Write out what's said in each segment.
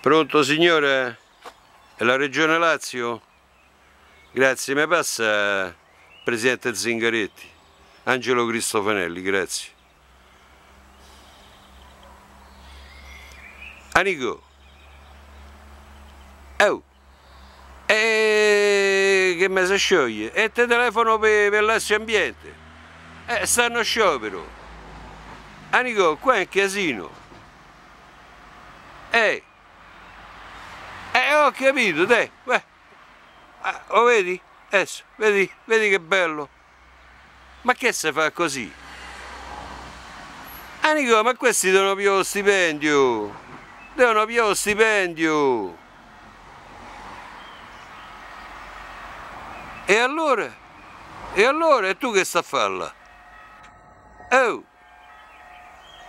Pronto signore? È la regione Lazio? Grazie, mi passa Presidente Zingaretti, Angelo Cristofanelli, grazie. Anico, oh, e che mi si scioglie? E te telefono per, per l'Assio Ambiente, eh, stanno sciopero. Anico, qua è un casino. Ehi ho capito, dai, beh. lo ah, oh, vedi? Adesso, vedi, vedi che bello. Ma che se fa così? Anico, ah, ma questi devono più lo stipendio. Devono più lo stipendio. E allora? E allora? E tu che sta a farla? Oh!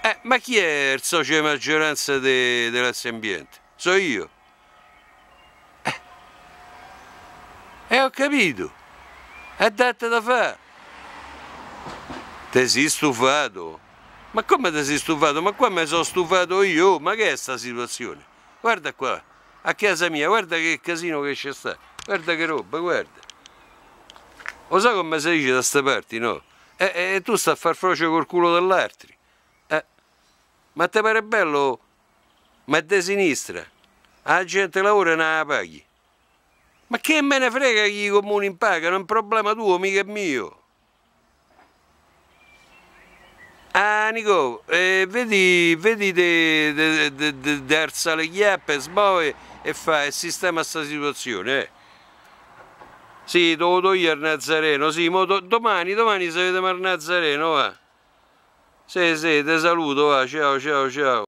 Eh, ma chi è il socio di maggioranza dell'Assembliente? De Sono io. E eh, ho capito, è detta da fare. Ti sei stufato? Ma come ti sei stufato? Ma qua mi sono stufato io, ma che è questa situazione? Guarda qua, a casa mia, guarda che casino che c'è sta, guarda che roba, guarda. Lo sai come si dice da ste parti, no? E, e, e tu stai a far froce col culo dell'altri. Eh. Ma ti pare bello? Ma è di sinistra. La gente lavora e non la paghi. Ma che me ne frega che i comuni impagano? è un problema tuo, mica mio. Ah Nico, eh, vedi, vedi te, le chiappe, smuove e fa il sistema sta situazione. Eh. Sì, devo togliere il Nazareno, sì, do, domani, domani se vediamo il Nazareno, va. Sì, sì, ti saluto, va, ciao, ciao, ciao.